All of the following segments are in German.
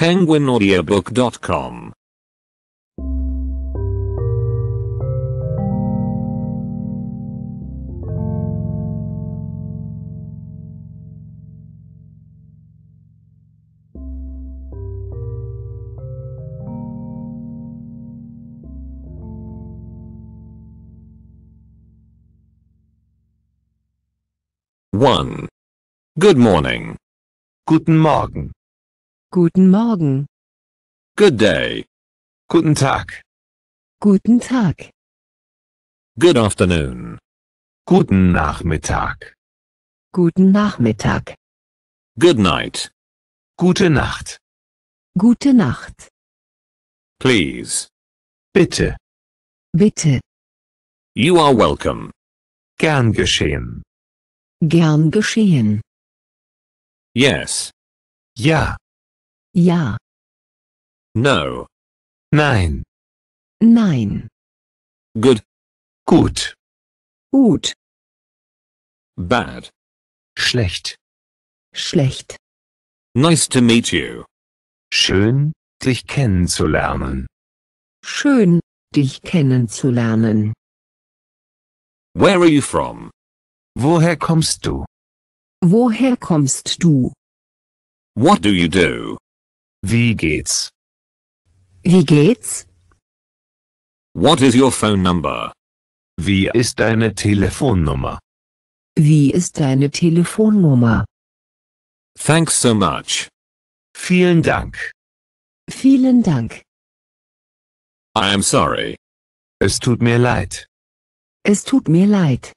penguinaudiobook.com One. Good morning. Guten Morgen. Guten Morgen. Good day. Guten Tag. Guten Tag. Good afternoon. Guten Nachmittag. Guten Nachmittag. Good night. Gute Nacht. Gute Nacht. Please. Bitte. Bitte. You are welcome. Gern geschehen. Gern geschehen. Yes. Ja. Ja. No. Nein. Nein. Good. Gut. Gut. Bad. Schlecht. Schlecht. Nice to meet you. Schön, dich kennenzulernen. Schön, dich kennenzulernen. Where are you from? Woher kommst du? Woher kommst du? What do you do? Wie geht's? Wie geht's? What is your phone number? Wie ist deine Telefonnummer? Wie ist deine Telefonnummer? Thanks so much. Vielen Dank. Vielen Dank. I am sorry. Es tut mir leid. Es tut mir leid.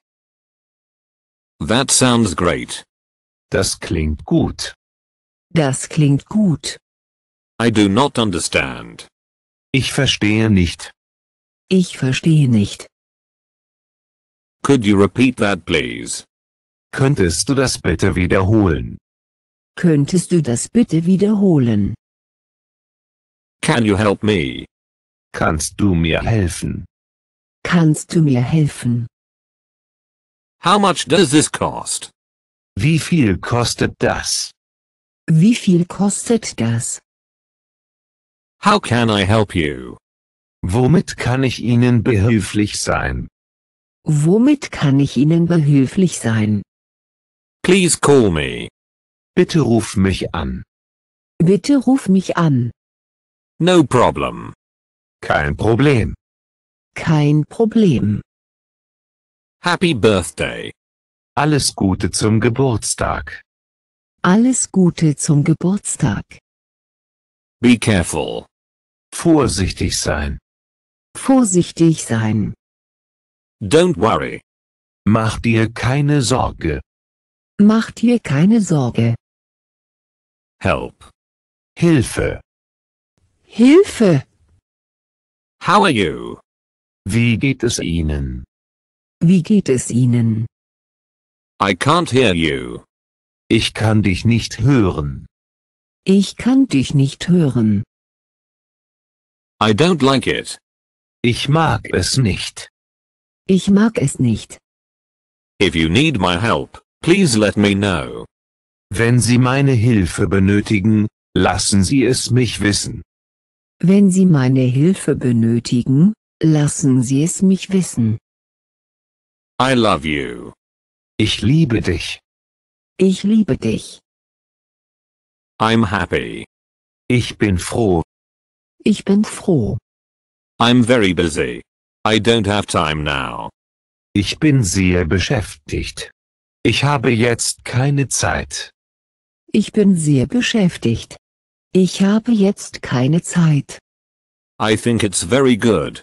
That sounds great. Das klingt gut. Das klingt gut. I do not understand. Ich verstehe nicht. Ich verstehe nicht. Could you repeat that please? Könntest du das bitte wiederholen? Könntest du das bitte wiederholen? Can you help me? Kannst du mir helfen? Kannst du mir helfen? How much does this cost? Wie viel kostet das? Wie viel kostet das? How can I help you? Womit kann ich Ihnen behilflich sein? Womit kann ich Ihnen behilflich sein? Please call me. Bitte ruf mich an. Bitte ruf mich an. No problem. Kein Problem. Kein Problem. Happy Birthday. Alles Gute zum Geburtstag. Alles Gute zum Geburtstag. Be careful. Vorsichtig sein. Vorsichtig sein. Don't worry. Mach dir keine Sorge. Mach dir keine Sorge. Help. Hilfe. Hilfe. How are you? Wie geht es Ihnen? Wie geht es Ihnen? I can't hear you. Ich kann dich nicht hören. Ich kann dich nicht hören. I don't like it. Ich mag es nicht. Ich mag es nicht. If you need my help, please let me know. Wenn Sie meine Hilfe benötigen, lassen Sie es mich wissen. Wenn Sie meine Hilfe benötigen, lassen Sie es mich wissen. I love you. Ich liebe dich. Ich liebe dich. I'm happy. Ich bin froh. Ich bin froh. I'm very busy. I don't have time now. Ich bin sehr beschäftigt. Ich habe jetzt keine Zeit. Ich bin sehr beschäftigt. Ich habe jetzt keine Zeit. I think it's very good.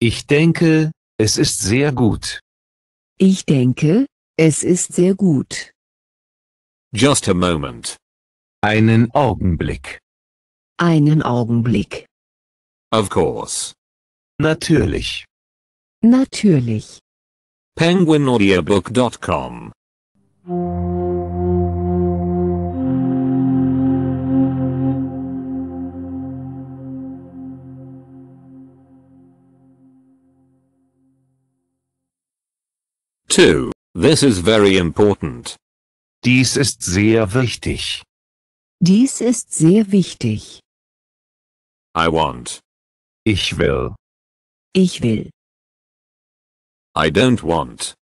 Ich denke, es ist sehr gut. Ich denke, es ist sehr gut. Just a moment. Einen Augenblick. Einen Augenblick. Of course. Natürlich. Natürlich. Penguinaudiobook.com Two. This is very important. Dies ist sehr wichtig. Dies ist sehr wichtig. I want. Ich will. Ich will. I don't want.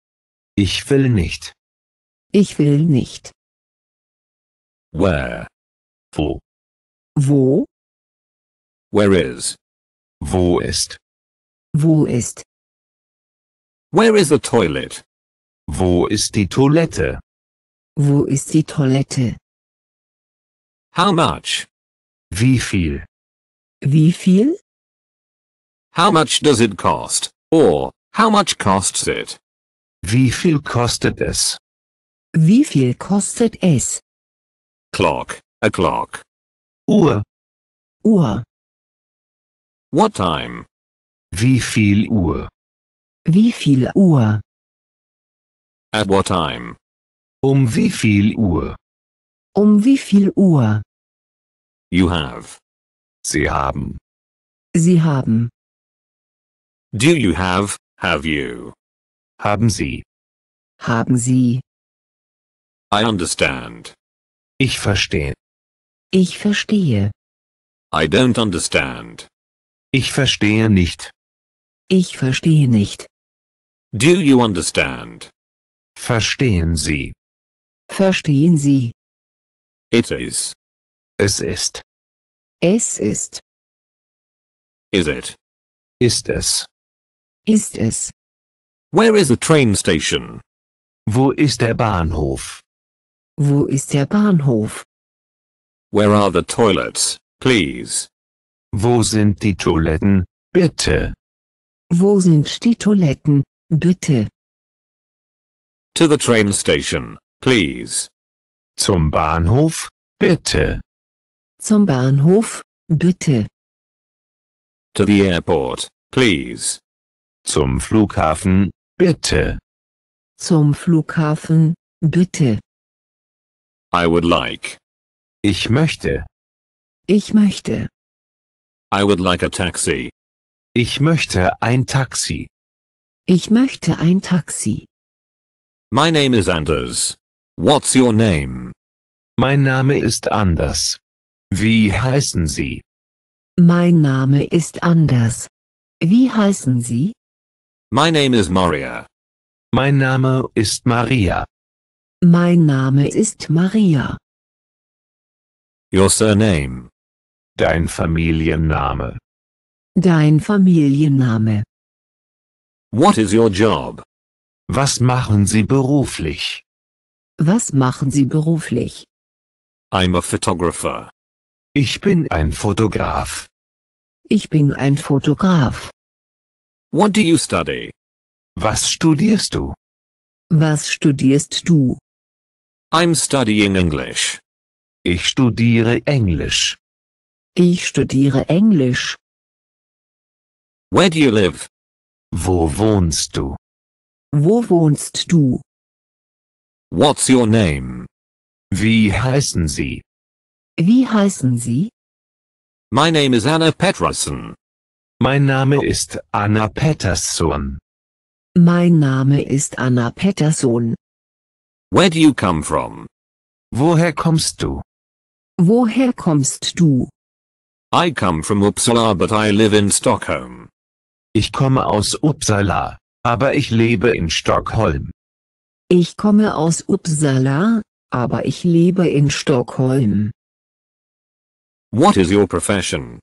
Ich will nicht. Ich will nicht. Where? Wo? Wo? Where is? Wo ist? Wo ist? Where is the toilet? Wo ist die Toilette? Wo ist die Toilette? How much? Wie viel? Wie viel? How much does it cost? Or, how much costs it? Wie viel kostet es? Wie viel kostet es? Clock, a clock. Uhr. Uhr. What time? Wie viel Uhr? Wie viel Uhr? At what time? Um wie viel Uhr? Um wie viel Uhr? You have. Sie haben. Sie haben. Do you have, have you? Haben Sie. Haben Sie. I understand. Ich verstehe. Ich verstehe. I don't understand. Ich verstehe nicht. Ich verstehe nicht. Do you understand? Verstehen Sie. Verstehen Sie. It is. Es ist. Es ist. Is it? Ist es? Ist es? Where is the train station? Wo ist der Bahnhof? Wo ist der Bahnhof? Where are the toilets, please? Wo sind die Toiletten, bitte? Wo sind die Toiletten, bitte? To the train station, please. Zum Bahnhof, bitte. Zum Bahnhof, bitte. To the airport, please. Zum Flughafen, bitte. Zum Flughafen, bitte. I would like. Ich möchte. Ich möchte. I would like a taxi. Ich möchte ein Taxi. Ich möchte ein Taxi. My name is Anders. What's your name? Mein Name ist Anders. Wie heißen Sie? Mein Name ist Anders. Wie heißen Sie? My name is Maria. Mein Name ist Maria. Mein Name ist Maria. Your surname. Dein Familienname. Dein Familienname. What is your job? Was machen Sie beruflich? Was machen Sie beruflich? I'm a photographer. Ich bin ein Fotograf. Ich bin ein Fotograf. What do you study? Was studierst du? Was studierst du? I'm studying English. Ich studiere Englisch. Ich studiere Englisch. Where do you live? Wo wohnst du? Wo wohnst du? What's your name? Wie heißen Sie? Wie heißen Sie? My name is Anna Peterson. Mein Name ist Anna Peterson. Mein Name ist Anna Peterson. Where do you come from? Woher kommst du? Woher kommst du? I come from Uppsala but I live in Stockholm. Ich komme aus Uppsala, aber ich lebe in Stockholm. Ich komme aus Uppsala, aber ich lebe in Stockholm. What is your profession?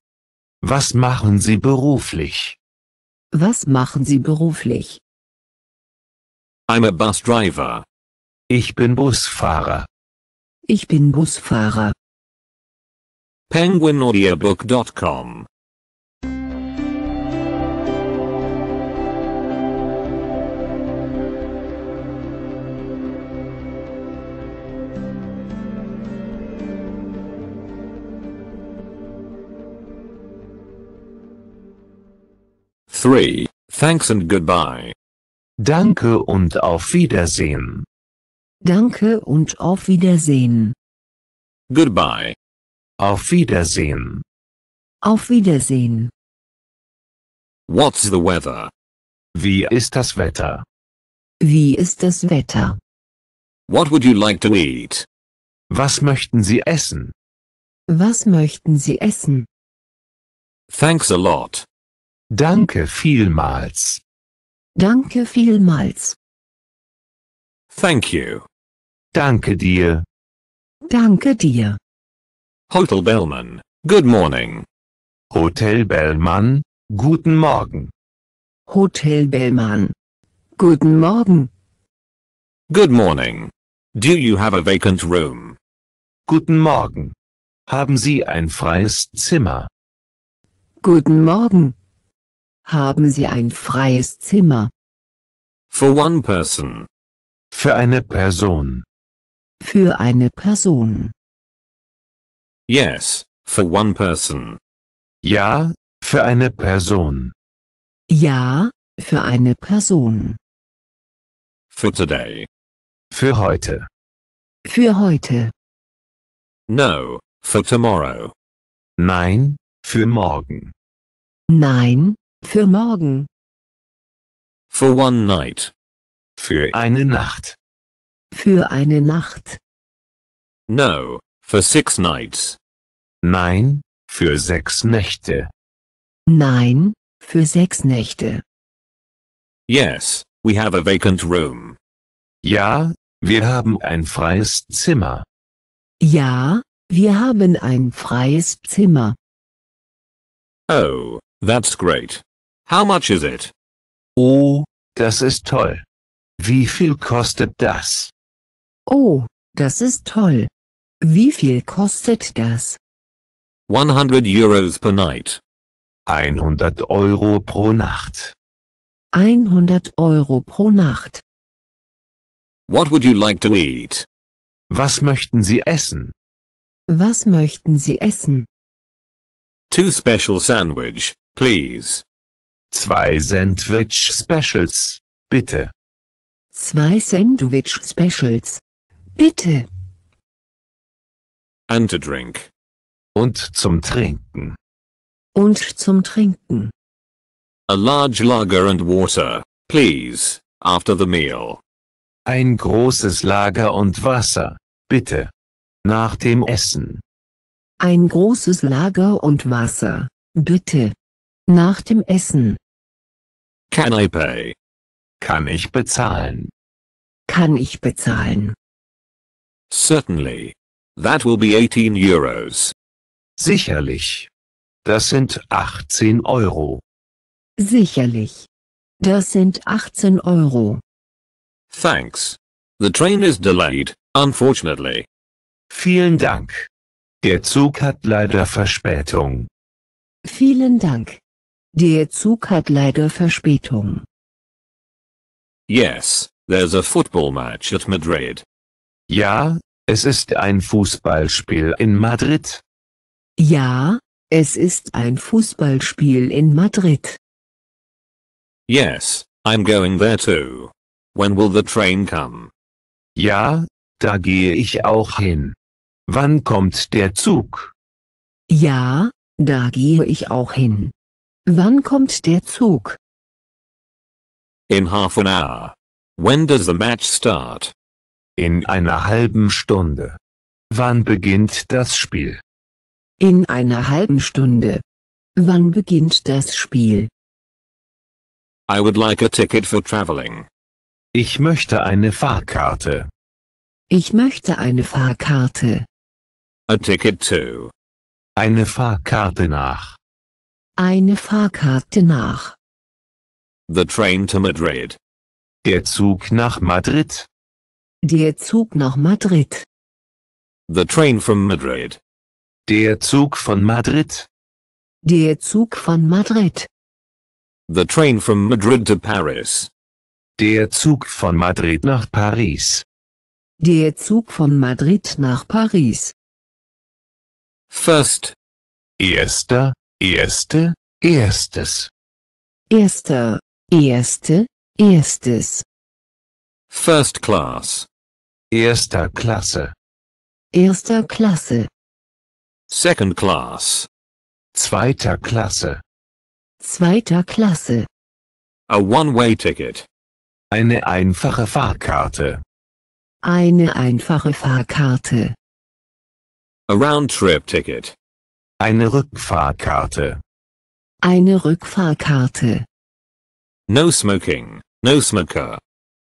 Was machen Sie beruflich? Was machen Sie beruflich? I'm a bus driver. Ich bin Busfahrer. Ich bin Busfahrer. PenguinAudiobook.com 3. Thanks and goodbye. Danke und auf Wiedersehen. Danke und auf Wiedersehen. Goodbye. Auf Wiedersehen. Auf Wiedersehen. What's the weather? Wie ist das Wetter? Wie ist das Wetter? What would you like to eat? Was möchten Sie essen? Was möchten Sie essen? Thanks a lot. Danke vielmals. Danke vielmals. Thank you. Danke dir. Danke dir. Hotel Bellman, good morning. Hotel Bellman, guten Morgen. Hotel Bellman, guten Morgen. Good morning. Do you have a vacant room? Guten Morgen. Haben Sie ein freies Zimmer? Guten Morgen. Haben Sie ein freies Zimmer? For one person. Für eine Person. Für eine Person. Yes, for one person. Ja, für eine Person. Ja, für eine Person. For today. Für heute. Für heute. No, for tomorrow. Nein, für morgen. Nein, für morgen. For one night. Für eine Nacht. Für eine Nacht. No, for six nights. Nein, für sechs Nächte. Nein, für sechs Nächte. Yes, we have a vacant room. Ja, wir haben ein freies Zimmer. Ja, wir haben ein freies Zimmer. Oh, that's great. How much is it? Oh, das ist toll. Wie viel kostet das? Oh, das ist toll. Wie viel kostet das? 100 Euros per night. 100 Euro pro Nacht. 100 Euro pro Nacht. What would you like to eat? Was möchten Sie essen? Was möchten Sie essen? Two special sandwich, please. Zwei Sandwich Specials, bitte. Zwei Sandwich Specials, bitte. And a drink. Und zum Trinken. Und zum Trinken. A large lager and water, please, after the meal. Ein großes Lager und Wasser, bitte. Nach dem Essen. Ein großes Lager und Wasser, bitte. Nach dem Essen. Can I pay? Kann ich bezahlen? Kann ich bezahlen? Certainly. That will be 18 Euros. Sicherlich. Das sind 18 Euro. Sicherlich. Das sind 18 Euro. Thanks. The train is delayed, unfortunately. Vielen Dank. Der Zug hat leider Verspätung. Vielen Dank. Der Zug hat leider Verspätung. Yes, there's a football match at Madrid. Ja, es ist ein Fußballspiel in Madrid. Ja, es ist ein Fußballspiel in Madrid. Yes, I'm going there too. When will the train come? Ja, da gehe ich auch hin. Wann kommt der Zug? Ja, da gehe ich auch hin. Wann kommt der Zug? In half an hour. When does the match start? In einer halben Stunde. Wann beginnt das Spiel? In einer halben Stunde. Wann beginnt das Spiel? I would like a ticket for traveling. Ich möchte eine Fahrkarte. Ich möchte eine Fahrkarte. A ticket to. Eine Fahrkarte nach. Eine Fahrkarte nach. The train to Madrid. Der Zug nach Madrid. Der Zug nach Madrid. The train from Madrid. Der Zug von Madrid. Der Zug von Madrid. The train from Madrid to Paris. Der Zug von Madrid nach Paris. Der Zug von Madrid nach Paris. First. Erster. Erste, erstes. Erster, erste, erstes. First class. Erster Klasse. Erster Klasse. Second class. Zweiter Klasse. Zweiter Klasse. A one-way ticket. Eine einfache Fahrkarte. Eine einfache Fahrkarte. A round-trip ticket. Eine Rückfahrkarte. Eine Rückfahrkarte. No smoking, no smoker.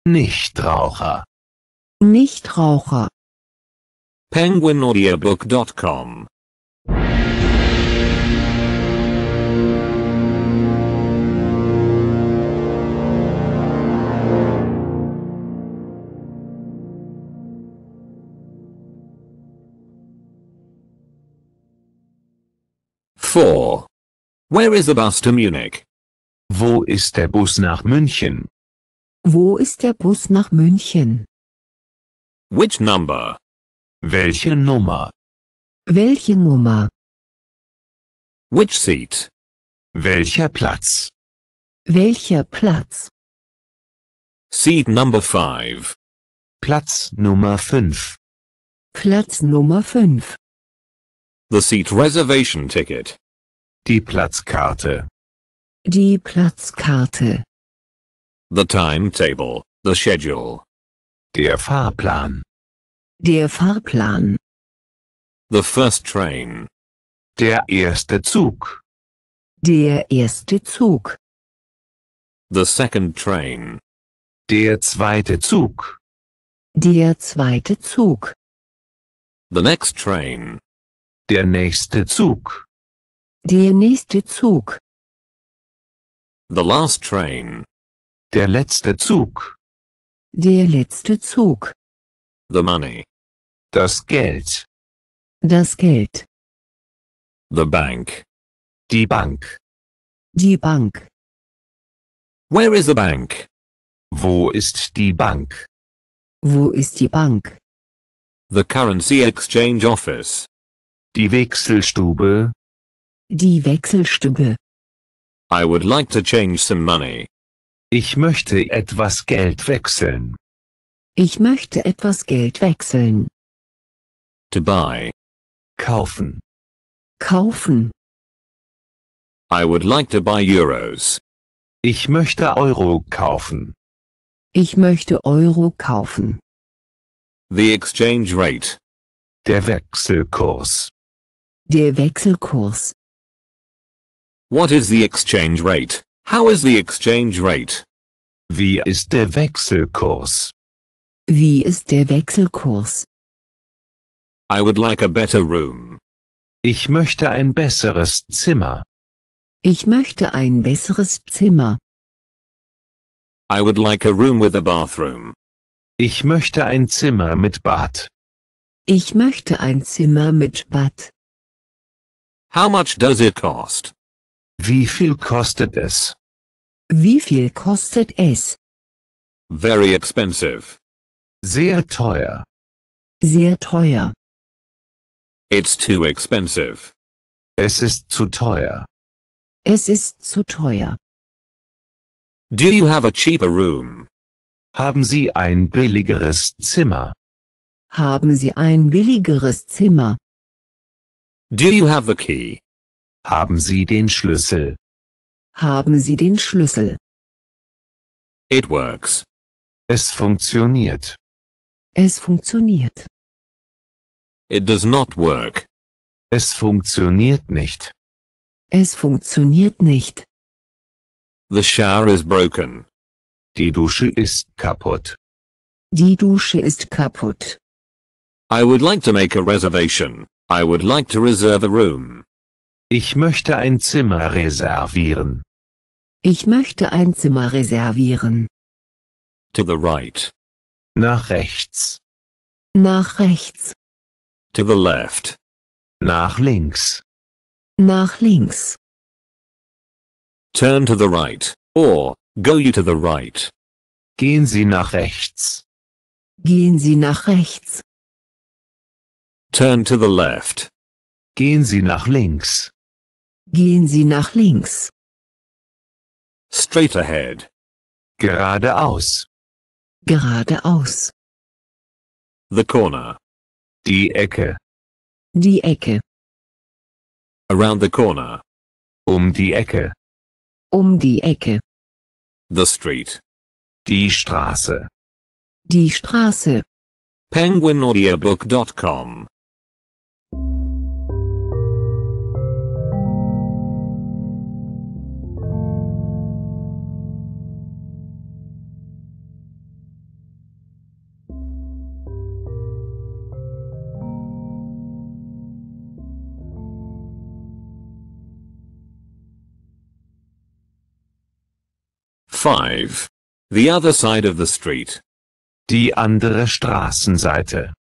Nichtraucher. Nichtraucher. PenguinAudiobook.com Where is the bus to Munich? Wo ist der Bus nach München? Wo ist der Bus nach München? Which number? Welche Nummer? Welche Nummer? Which seat? Welcher Platz? Welcher Platz? Seat number 5. Platz Nummer 5. Platz Nummer 5. The seat reservation ticket. Die Platzkarte. Die Platzkarte. The timetable, the schedule. Der Fahrplan. Der Fahrplan. The first train. Der erste Zug. Der erste Zug. The second train. Der zweite Zug. Der zweite Zug. The next train. Der nächste Zug. Der nächste Zug. The last train. Der letzte Zug. Der letzte Zug. The money. Das Geld. Das Geld. The bank. Die Bank. Die Bank. Where is the bank? Wo ist die Bank? Wo ist die Bank? The currency exchange office. Die Wechselstube, die Wechselstücke. I would like to change some money. Ich möchte etwas Geld wechseln. Ich möchte etwas Geld wechseln. To buy. Kaufen. Kaufen. I would like to buy Euros. Ich möchte Euro kaufen. Ich möchte Euro kaufen. The exchange rate. Der Wechselkurs. Der Wechselkurs. What is the exchange rate? How is the exchange rate? Wie ist der Wechselkurs? Wie ist der Wechselkurs? I would like a better room. Ich möchte ein besseres Zimmer. Ich möchte ein besseres Zimmer. I would like a room with a bathroom. Ich möchte ein Zimmer mit Bad. Ich möchte ein Zimmer mit Bad. How much does it cost? Wie viel kostet es? Wie viel kostet es? Very expensive. Sehr teuer. Sehr teuer. It's too expensive. Es ist zu teuer. Es ist zu teuer. Do you have a cheaper room? Haben Sie ein billigeres Zimmer? Haben Sie ein billigeres Zimmer? Do you have the key? Haben Sie den Schlüssel? Haben Sie den Schlüssel? It works. Es funktioniert. Es funktioniert. It does not work. Es funktioniert nicht. Es funktioniert nicht. The shower is broken. Die Dusche ist kaputt. Die Dusche ist kaputt. I would like to make a reservation. I would like to reserve a room. Ich möchte ein Zimmer reservieren. Ich möchte ein Zimmer reservieren. To the right. Nach rechts. Nach rechts. To the left. Nach links. Nach links. Turn to the right, or, go you to the right. Gehen Sie nach rechts. Gehen Sie nach rechts. Turn to the left. Gehen Sie nach links. Gehen Sie nach links. Straight ahead. Geradeaus. Geradeaus. The corner. Die Ecke. Die Ecke. Around the corner. Um die Ecke. Um die Ecke. The street. Die Straße. Die Straße. Penguinaudiobook.com 5. The other side of the street. Die andere Straßenseite.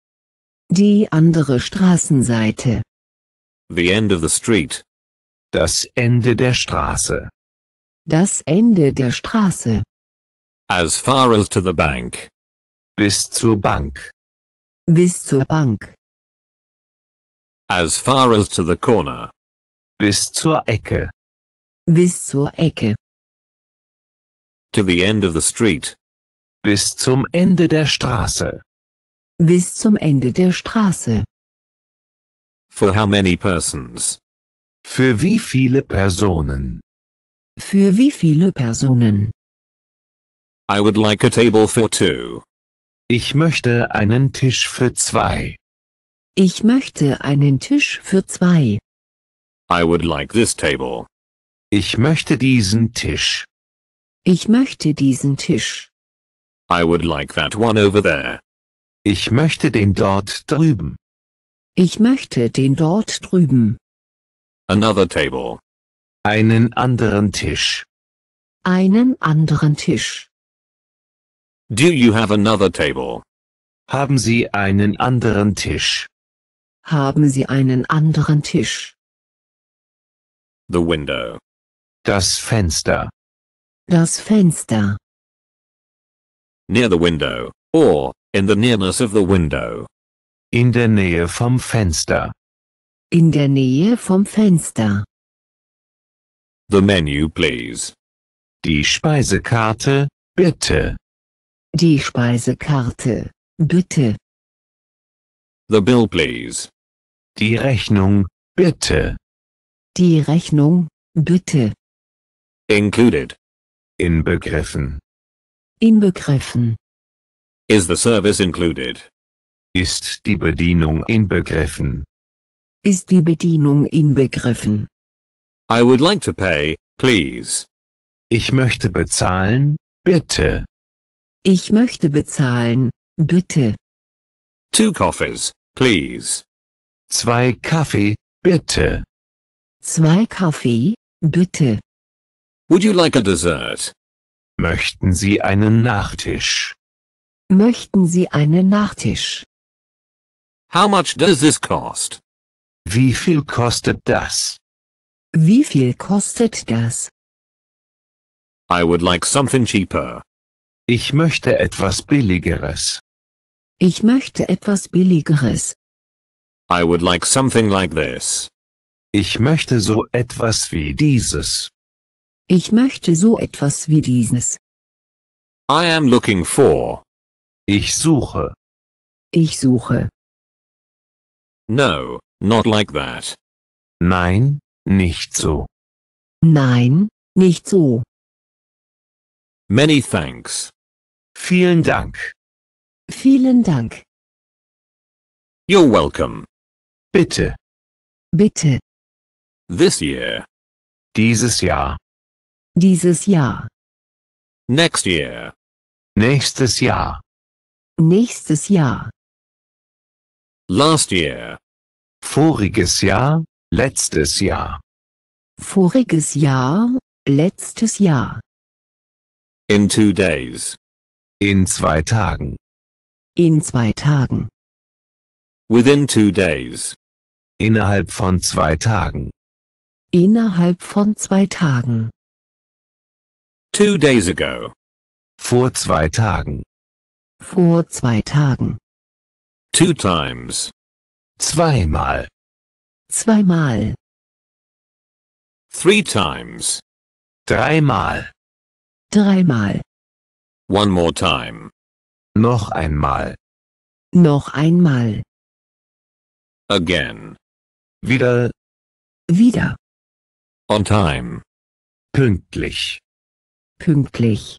Die andere Straßenseite. The end of the street. Das Ende der Straße. Das Ende der Straße. As far as to the bank. Bis zur Bank. Bis zur Bank. As far as to the corner. Bis zur Ecke. Bis zur Ecke. To the end of the street. Bis zum Ende der Straße. Bis zum Ende der Straße. For how many persons? Für wie viele Personen? Für wie viele Personen? I would like a table for two. Ich möchte einen Tisch für zwei. Ich möchte einen Tisch für zwei. I would like this table. Ich möchte diesen Tisch. Ich möchte diesen Tisch. I would like that one over there. Ich möchte den dort drüben. Ich möchte den dort drüben. Another table. Einen anderen Tisch. Einen anderen Tisch. Do you have another table? Haben Sie einen anderen Tisch? Haben Sie einen anderen Tisch? The window. Das Fenster. Das Fenster. Near the window, or, in the nearness of the window. In der Nähe vom Fenster. In der Nähe vom Fenster. The menu, please. Die Speisekarte, bitte. Die Speisekarte, bitte. The bill, please. Die Rechnung, bitte. Die Rechnung, bitte. Included. Inbegriffen. Inbegriffen. Is the service included? Ist die Bedienung inbegriffen? Ist die Bedienung inbegriffen? I would like to pay, please. Ich möchte bezahlen, bitte. Ich möchte bezahlen, bitte. Two coffees, please. Zwei Kaffee, bitte. Zwei Kaffee, bitte. Would you like a dessert? Möchten Sie einen Nachtisch? Möchten Sie einen Nachtisch? How much does this cost? Wie viel kostet das? Wie viel kostet das? I would like something cheaper. Ich möchte etwas billigeres. Ich möchte etwas billigeres. I would like something like this. Ich möchte so etwas wie dieses. Ich möchte so etwas wie dieses. I am looking for. Ich suche. Ich suche. No, not like that. Nein, nicht so. Nein, nicht so. Many thanks. Vielen Dank. Vielen Dank. You're welcome. Bitte. Bitte. This year. Dieses Jahr. Dieses Jahr. Next year. Nächstes Jahr. Nächstes Jahr. Last year. Voriges Jahr, letztes Jahr. Voriges Jahr, letztes Jahr. In two days. In zwei Tagen. In zwei Tagen. Within two days. Innerhalb von zwei Tagen. Innerhalb von zwei Tagen. Two days ago. Vor zwei Tagen. Vor zwei Tagen. Two times. Zweimal. Zweimal. Three times. Dreimal. Dreimal. One more time. Noch einmal. Noch einmal. Again. Wieder. Wieder. On time. Pünktlich. Pünktlich.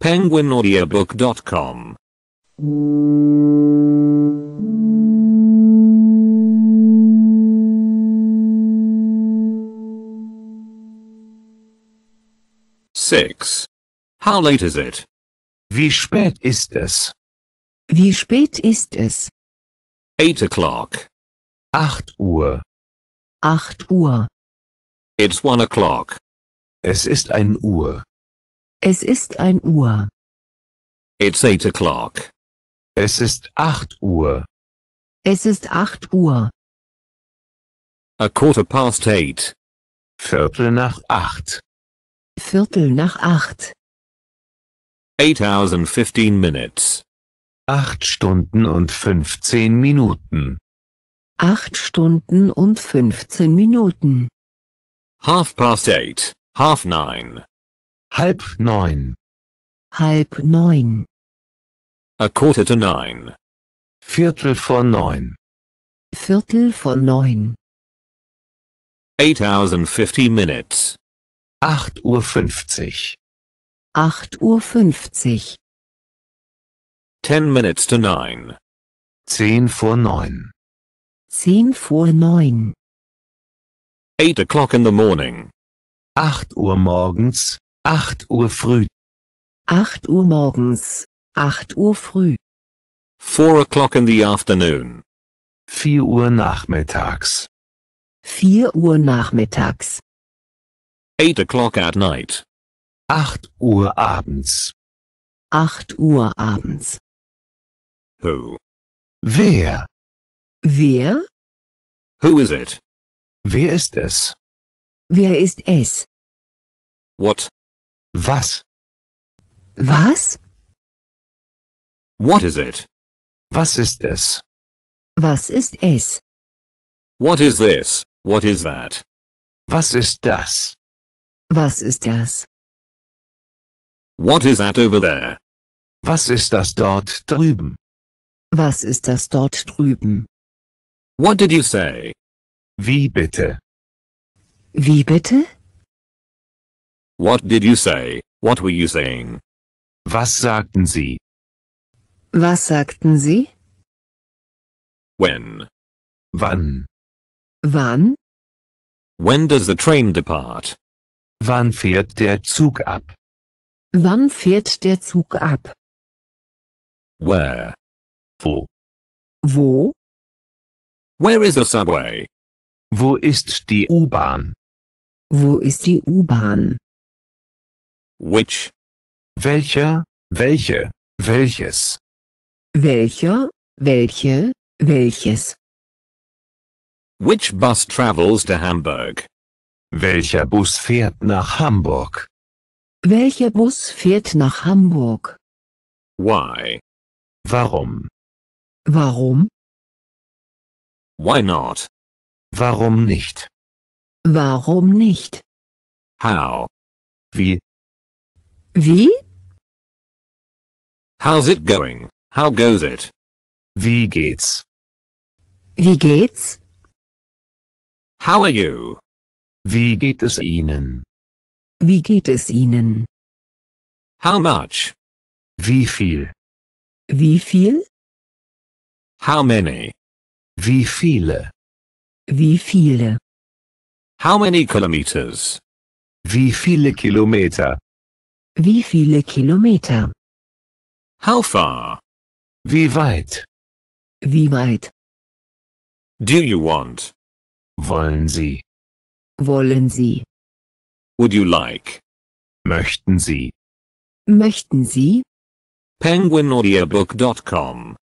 PenguinAudiobook.com Six. How late is it? Wie spät ist es? Wie spät ist es? Eight o'clock. Acht Uhr. Acht Uhr. It's one o'clock. Es ist ein Uhr. Es ist ein Uhr. It's eight o'clock. Es ist acht Uhr. Es ist acht Uhr. A quarter past eight. Viertel nach acht. Viertel nach acht. Eight hours and fifteen minutes. Acht Stunden und fünfzehn Minuten. Acht Stunden und fünfzehn Minuten. Half past eight, half nine. Halb neun. Halb neun. A quarter to nine. Viertel vor neun. Viertel vor neun. Eight hours and fifty minutes. Acht Uhr fünfzig. Acht Uhr fünfzig. Ten minutes to nine. Zehn vor neun. Zehn vor neun. Eight o'clock in the morning. Acht Uhr morgens. 8 Uhr früh. 8 Uhr morgens. 8 Uhr früh. 4 o'clock in the afternoon. 4 Uhr nachmittags. 4 Uhr nachmittags. 8 o'clock at night. 8 Uhr abends. 8 Uhr abends. Who? Wer? Wer? Who is it? Wer ist es? Wer ist es? What? Was? Was? What is it? Was ist es? Was ist es? What is this? What is that? Was ist das? Was ist das? What is that over there? Was ist das dort drüben? Was ist das dort drüben? What did you say? Wie bitte? Wie bitte? What did you say? What were you saying? Was sagten Sie? Was sagten Sie? When? Wann? Wann? When does the train depart? Wann fährt der Zug ab? Wann fährt der Zug ab? Where? Wo? Wo? Where is the subway? Wo ist die U-Bahn? Wo ist die U-Bahn? which, welcher, welche, welches, welcher, welche, welches. Which bus travels to Hamburg? Welcher Bus fährt nach Hamburg? Welcher Bus fährt nach Hamburg? Why? Warum? Warum? Why not? Warum nicht? Warum nicht? How? Wie? Wie? How's it going? How goes it? Wie geht's? Wie geht's? How are you? Wie geht es Ihnen? Wie geht es Ihnen? How much? Wie viel? Wie viel? How many? Wie viele? Wie viele? How many kilometers? Wie viele Kilometer? Wie viele Kilometer? How far? Wie weit? Wie weit? Do you want? Wollen Sie? Wollen Sie? Would you like? Möchten Sie? Möchten Sie? Penguinaudiobook.com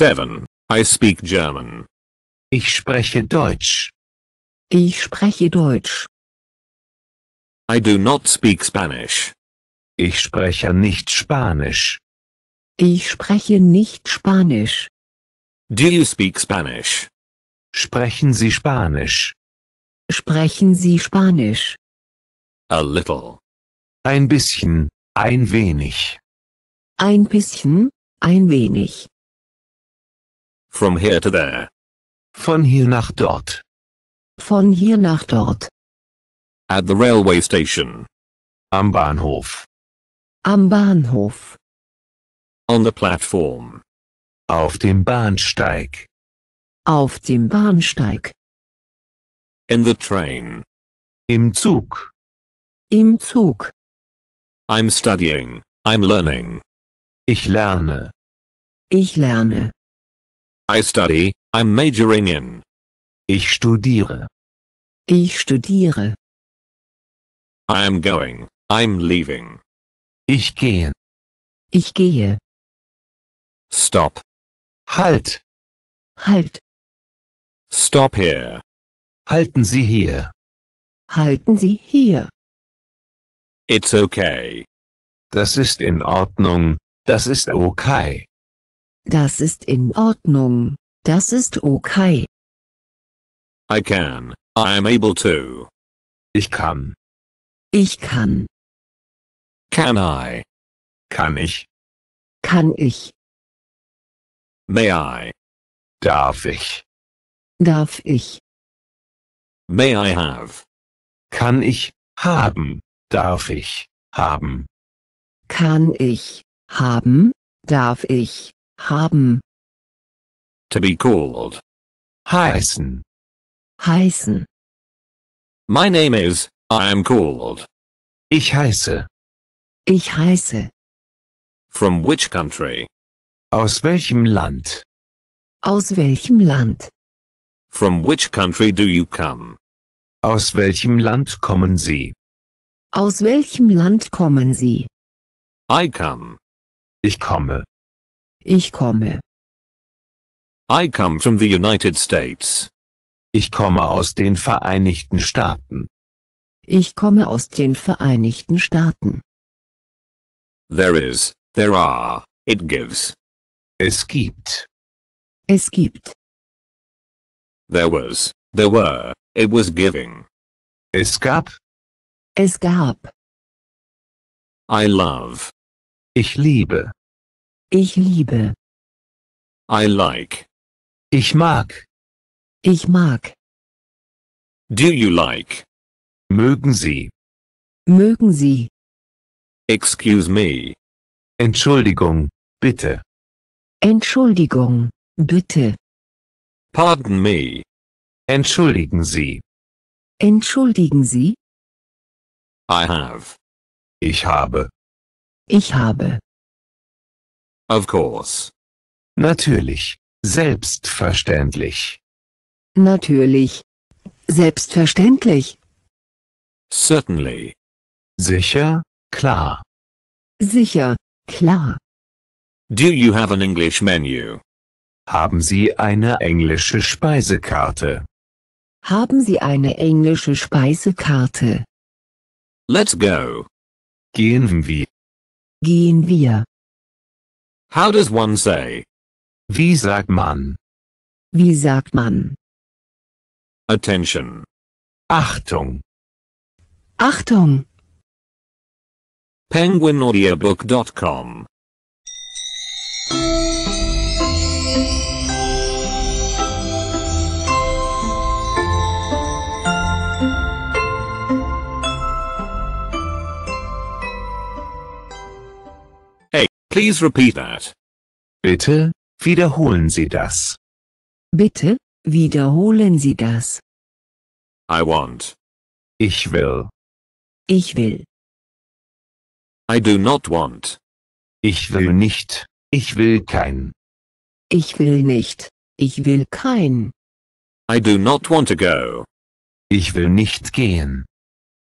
7. I speak German. Ich spreche Deutsch. Ich spreche Deutsch. I do not speak Spanish. Ich spreche nicht Spanisch. Ich spreche nicht Spanisch. Do you speak Spanish? Sprechen Sie Spanisch? Sprechen Sie Spanisch? A little. Ein bisschen, ein wenig. Ein bisschen, ein wenig. From here to there. Von hier nach dort. Von hier nach dort. At the railway station. Am Bahnhof. Am Bahnhof. On the platform. Auf dem Bahnsteig. Auf dem Bahnsteig. In the train. Im Zug. Im Zug. I'm studying. I'm learning. Ich lerne. Ich lerne. I study, I'm majoring in. Ich studiere. Ich studiere. I am going, I'm leaving. Ich gehe. Ich gehe. Stop. Halt. Halt. Stop here. Halten Sie hier. Halten Sie hier. It's okay. Das ist in Ordnung, das ist okay. Das ist in Ordnung. Das ist okay. I can. I am able to. Ich kann. Ich kann. Can I? Kann ich? Kann ich. May I? Darf ich? Darf ich? May I have? Kann ich haben? Darf ich haben? Kann ich haben? Darf ich haben. To be called. Heißen. Heißen. My name is, I am called. Ich heiße. Ich heiße. From which country? Aus welchem Land? Aus welchem Land? From which country do you come? Aus welchem Land kommen Sie? Aus welchem Land kommen Sie? I come. Ich komme. Ich komme. I come from the United States. Ich komme aus den Vereinigten Staaten. Ich komme aus den Vereinigten Staaten. There is, there are, it gives. Es gibt. Es gibt. There was, there were, it was giving. Es gab. Es gab. I love. Ich liebe. Ich liebe. I like. Ich mag. Ich mag. Do you like? Mögen Sie. Mögen Sie. Excuse me. Entschuldigung, bitte. Entschuldigung, bitte. Pardon me. Entschuldigen Sie. Entschuldigen Sie. I have. Ich habe. Ich habe. Of course. Natürlich. Selbstverständlich. Natürlich. Selbstverständlich. Certainly. Sicher, klar. Sicher, klar. Do you have an English menu? Haben Sie eine englische Speisekarte? Haben Sie eine englische Speisekarte? Let's go. Gehen wir. Gehen wir. How does one say? Wie sagt man? Wie sagt man? Attention. Achtung. Achtung. Penguinaudiobook.com Please repeat that. Bitte, wiederholen Sie das. Bitte, wiederholen Sie das. I want. Ich will. Ich will. I do not want. Ich will nicht, ich will kein. Ich will nicht, ich will kein. I do not want to go. Ich will nicht gehen.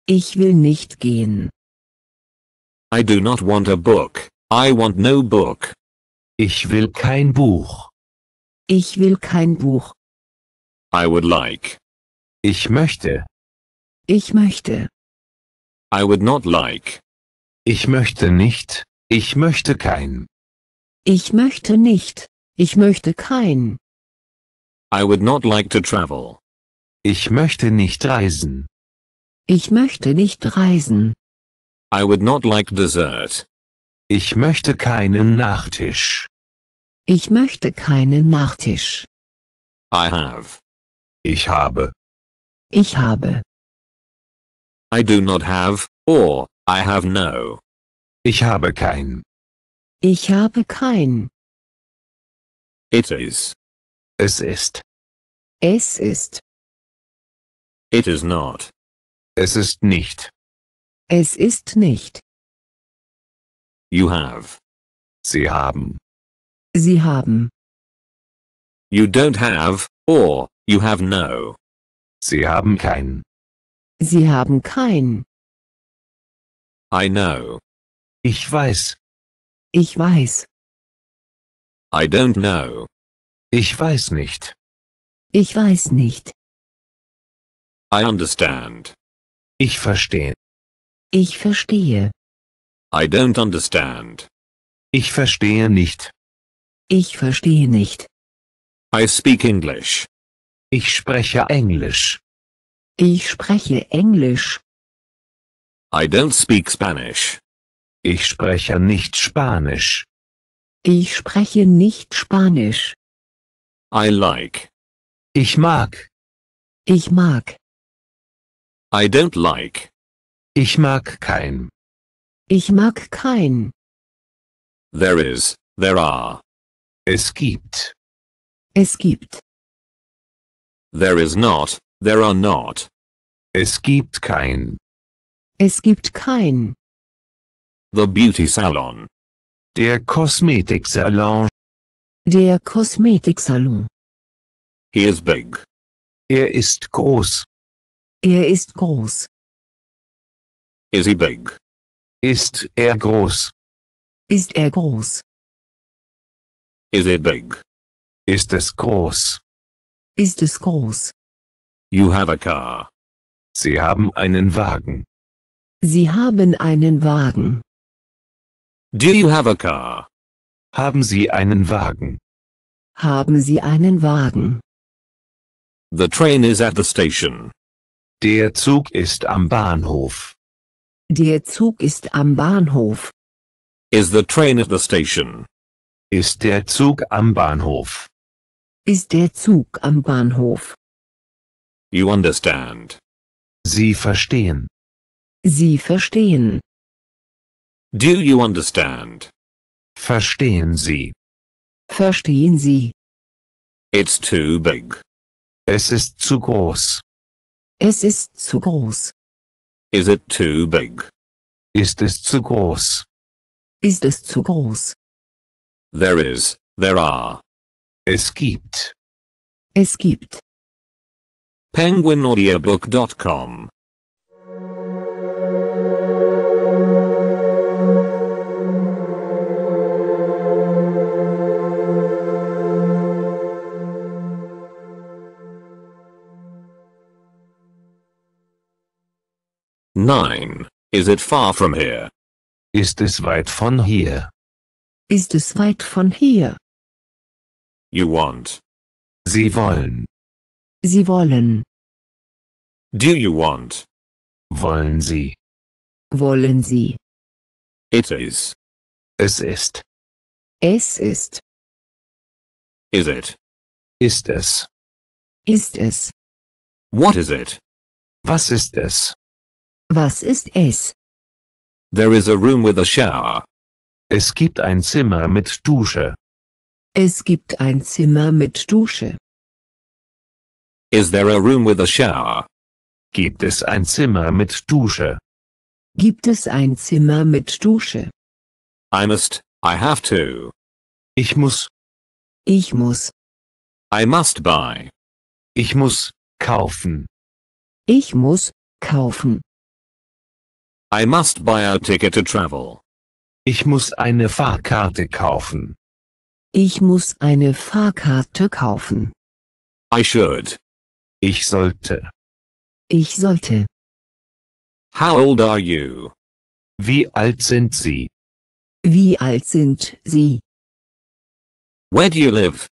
Ich will nicht gehen. I do not want a book. I want no book. Ich will kein Buch. Ich will kein Buch. I would like. Ich möchte. Ich möchte. I would not like. Ich möchte nicht, ich möchte kein. Ich möchte nicht, ich möchte kein. I would not like to travel. Ich möchte nicht reisen. Ich möchte nicht reisen. I would not like dessert. Ich möchte keinen Nachtisch. Ich möchte keinen Nachtisch. I have. Ich habe. Ich habe. I do not have, or, I have no. Ich habe kein. Ich habe kein. It is. Es ist. Es ist. It is not. Es ist nicht. Es ist nicht. You have. Sie haben. Sie haben. You don't have, or, you have no. Sie haben kein. Sie haben kein. I know. Ich weiß. Ich weiß. I don't know. Ich weiß nicht. Ich weiß nicht. I understand. Ich verstehe. Ich verstehe. I don't understand. Ich verstehe nicht. Ich verstehe nicht. I speak English. Ich spreche Englisch. Ich spreche Englisch. I don't speak Spanish. Ich spreche nicht Spanisch. Ich spreche nicht Spanisch. I like. Ich mag. Ich mag. I don't like. Ich mag kein. Ich mag kein. There is, there are. Es gibt. Es gibt. There is not, there are not. Es gibt kein. Es gibt kein. The beauty salon. Der Kosmetiksalon. Der Kosmetiksalon. He is big. Er ist groß. Er ist groß. Is he big? Ist er groß? Ist er groß? Is it big? Ist es groß? Ist es groß? You have a car. Sie haben einen Wagen. Sie haben einen Wagen. Do you have a car? Haben Sie einen Wagen? Haben Sie einen Wagen? The train is at the station. Der Zug ist am Bahnhof. Der Zug ist am Bahnhof. Is the train at the station? Ist der Zug am Bahnhof? Ist der Zug am Bahnhof? You understand. Sie verstehen. Sie verstehen. Do you understand? Verstehen Sie. Verstehen Sie. It's too big. Es ist zu groß. Es ist zu groß. Is it too big? Ist es zu groß? Ist es zu groß? There is, there are. Es gibt. Es gibt. Penguinaudiobook.com 9. Is it far from here? Ist es weit von hier? Ist es weit von hier? You want. Sie wollen. Sie wollen. Do you want? Wollen Sie? Wollen Sie? It is. Es ist. Es ist. Is it? Ist es. Ist es. What is it? Was ist es? Was ist es? There is a room with a shower. Es gibt ein Zimmer mit Dusche. Es gibt ein Zimmer mit Dusche. Is there a room with a shower? Gibt es ein Zimmer mit Dusche? Gibt es ein Zimmer mit Dusche? I must, I have to. Ich muss. Ich muss. I must buy. Ich muss kaufen. Ich muss kaufen. I must buy a ticket to travel. Ich muss eine Fahrkarte kaufen. Ich muss eine Fahrkarte kaufen. I should. Ich sollte. Ich sollte. How old are you? Wie alt sind Sie? Wie alt sind Sie? Where do you live?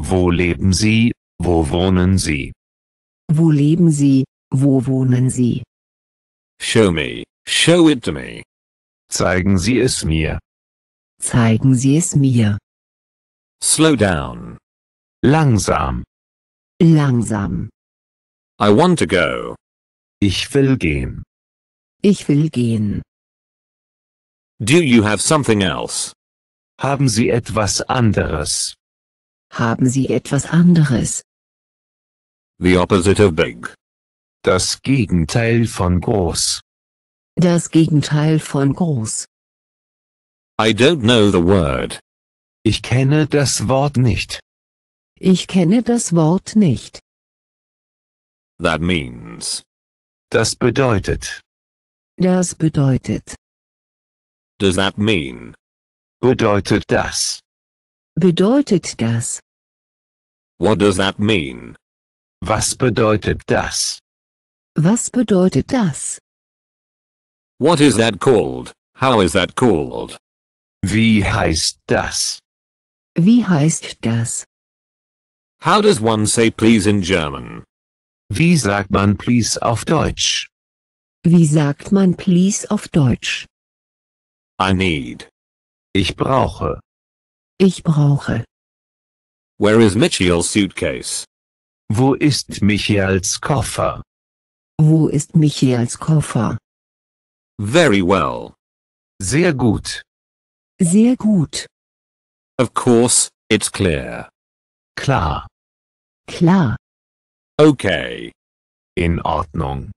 Wo leben Sie? Wo wohnen Sie? Wo leben Sie? Wo wohnen Sie? Show me. Show it to me. Zeigen Sie es mir. Zeigen Sie es mir. Slow down. Langsam. Langsam. I want to go. Ich will gehen. Ich will gehen. Do you have something else? Haben Sie etwas anderes? Haben Sie etwas anderes? The opposite of big. Das Gegenteil von groß. Das Gegenteil von groß. I don't know the word. Ich kenne das Wort nicht. Ich kenne das Wort nicht. That means. Das bedeutet. Das bedeutet. Does that mean? Bedeutet das. Bedeutet das. What does that mean? Was bedeutet das? Was bedeutet das? What is that called? How is that called? Wie heißt das? Wie heißt das? How does one say please in German? Wie sagt man please auf Deutsch? Wie sagt man please auf Deutsch? I need. Ich brauche. Ich brauche. Where is Michiel's suitcase? Wo ist Michiels Koffer? Wo ist Michiels Koffer? Very well. Sehr gut. Sehr gut. Of course, it's clear. Klar. Klar. Okay. In Ordnung.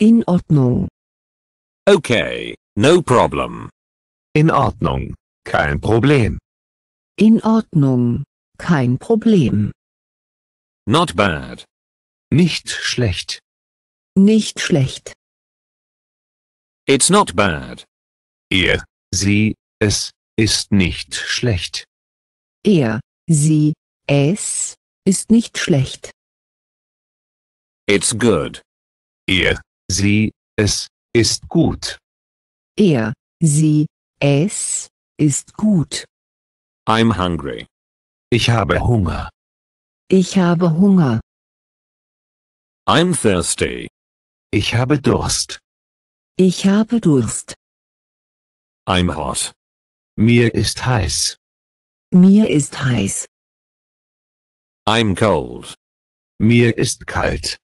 In Ordnung. Okay, no problem. In Ordnung, kein Problem. In Ordnung, kein Problem. Not bad. Nicht schlecht. Nicht schlecht. It's not bad. Er, sie, es, ist nicht schlecht. Er, sie, es, ist nicht schlecht. It's good. Er, sie, es, ist gut. Er, sie, es, ist gut. I'm hungry. Ich habe Hunger. Ich habe Hunger. I'm thirsty. Ich habe Durst. Ich habe Durst. I'm hot. Mir ist heiß. Mir ist heiß. I'm cold. Mir ist kalt.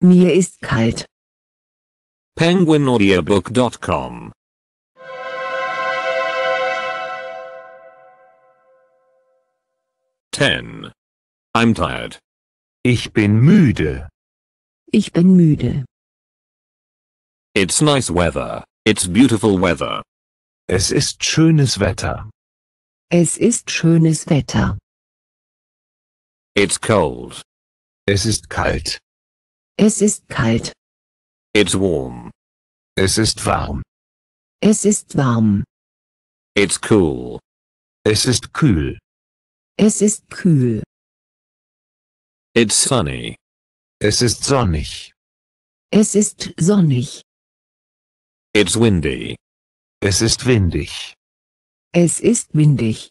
Mir ist kalt. PenguinAudiobook.com Ten. I'm tired. Ich bin müde. Ich bin müde. It's nice weather. It's beautiful weather. Es ist schönes Wetter. Es ist schönes Wetter. It's cold. Es ist kalt. Es ist kalt. It's warm. Es ist warm. Es ist warm. It's cool. Es ist kühl. Es ist kühl. It's sunny. Es ist sonnig. Es ist sonnig. It's windy. Es ist windig. Es ist windig.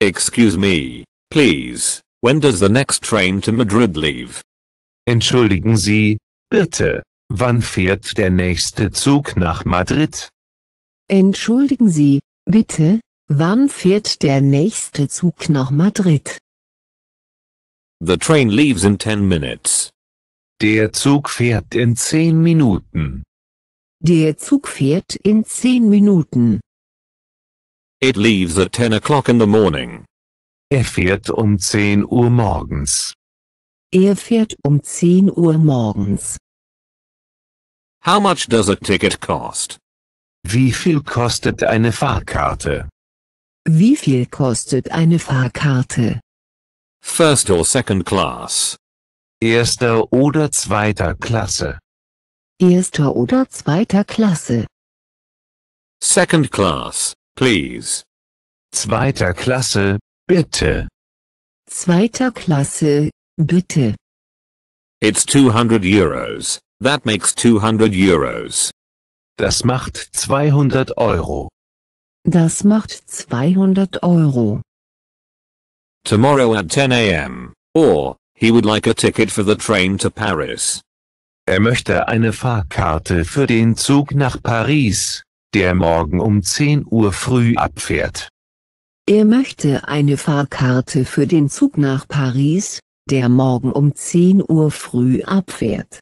Excuse me, please. When does the next train to Madrid leave? Entschuldigen Sie, bitte. Wann fährt der nächste Zug nach Madrid? Entschuldigen Sie, bitte. Wann fährt der nächste Zug nach Madrid? The train leaves in 10 minutes. Der Zug fährt in 10 Minuten. Der Zug fährt in 10 Minuten. It leaves at 10 o'clock in the morning. Er fährt um 10 Uhr morgens. Er fährt um 10 Uhr morgens. How much does a ticket cost? Wie viel kostet eine Fahrkarte? Wie viel kostet eine Fahrkarte? First or second class. Erster oder zweiter Klasse erster oder zweiter Klasse. Second class, please. Zweiter Klasse, bitte. Zweiter Klasse, bitte. It's 200 Euros. That makes 200 Euros. Das macht 200 Euro. Das macht 200 Euro. Tomorrow at 10 a.m. Or, he would like a ticket for the train to Paris. Er möchte eine Fahrkarte für den Zug nach Paris, der morgen um 10 Uhr früh abfährt. Er möchte eine Fahrkarte für den Zug nach Paris, der morgen um 10 Uhr früh abfährt.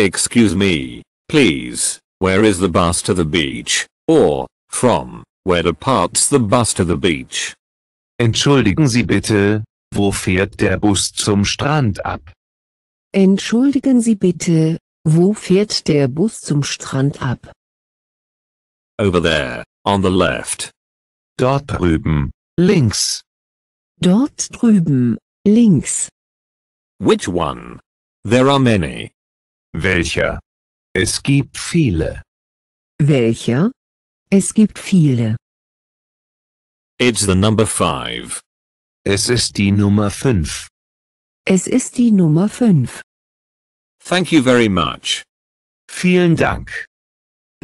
Excuse me, please, where is the bus to the beach, or, from, where departs the bus to the beach? Entschuldigen Sie bitte, wo fährt der Bus zum Strand ab? Entschuldigen Sie bitte, wo fährt der Bus zum Strand ab? Over there, on the left. Dort drüben, links. Dort drüben, links. Which one? There are many. Welcher? Es gibt viele. Welcher? Es gibt viele. It's the number five. Es ist die Nummer fünf. Es ist die Nummer 5. Thank you very much. Vielen Dank.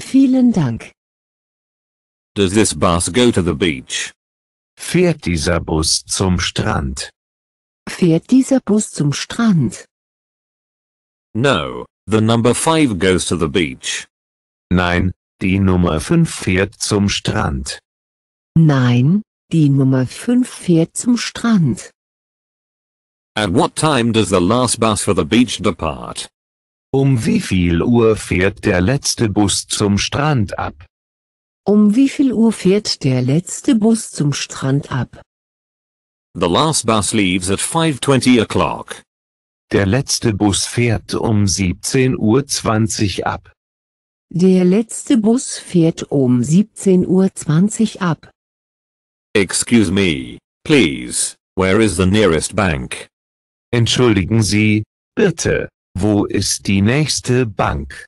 Vielen Dank. Does this bus go to the beach? Fährt dieser Bus zum Strand? Fährt dieser Bus zum Strand? No, the number 5 goes to the beach. Nein, die Nummer 5 fährt zum Strand. Nein, die Nummer 5 fährt zum Strand. At what time does the last bus for the beach depart? Um wie viel Uhr fährt der letzte Bus zum Strand ab? Um wie viel Uhr fährt der letzte Bus zum Strand ab? The last bus leaves at 5:20 o'clock. Der letzte Bus fährt um 17:20 Uhr ab. Der letzte Bus fährt um 17:20 Uhr ab. Excuse me, please. Where is the nearest bank? Entschuldigen Sie, bitte, wo ist die nächste Bank?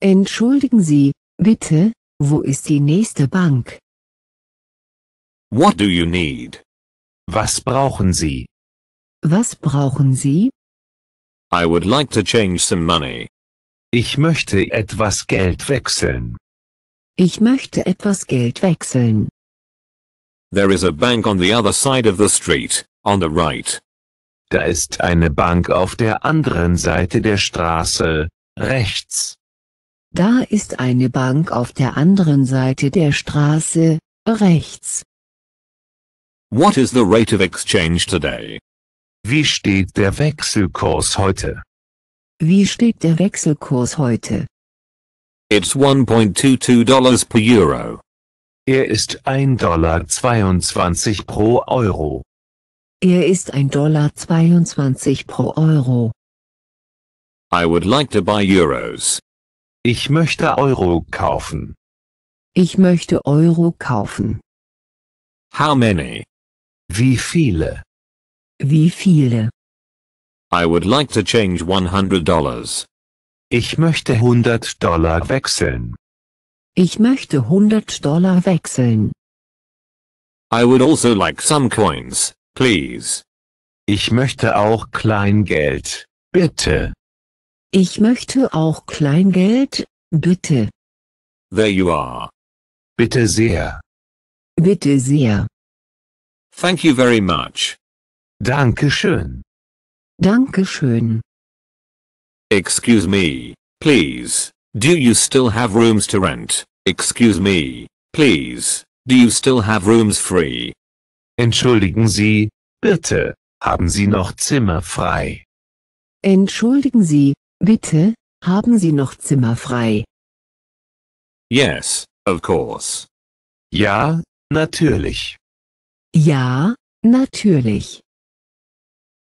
Entschuldigen Sie, bitte, wo ist die nächste Bank? What do you need? Was brauchen Sie? Was brauchen Sie? I would like to change some money. Ich möchte etwas Geld wechseln. Ich möchte etwas Geld wechseln. There is a bank on the other side of the street, on the right. Da ist eine Bank auf der anderen Seite der Straße, rechts. Da ist eine Bank auf der anderen Seite der Straße, rechts. What is the rate of exchange today? Wie steht der Wechselkurs heute? Wie steht der Wechselkurs heute? It's 1.22 dollars per euro. Er ist 1,22 Dollar pro Euro. Er ist ein Dollar 22 pro Euro. I would like to buy Euros. Ich möchte Euro kaufen. Ich möchte Euro kaufen. How many? Wie viele? Wie viele? I would like to change 100 dollars. Ich möchte 100 Dollar wechseln. Ich möchte 100 Dollar wechseln. I would also like some coins. Please. Ich möchte auch Kleingeld, bitte. Ich möchte auch Kleingeld, bitte. There you are. Bitte sehr. Bitte sehr. Thank you very much. Dankeschön. Dankeschön. Excuse me, please. Do you still have rooms to rent? Excuse me, please. Do you still have rooms free? Entschuldigen Sie, bitte, haben Sie noch Zimmer frei? Entschuldigen Sie, bitte, haben Sie noch Zimmer frei? Yes, of course. Ja, natürlich. Ja, natürlich.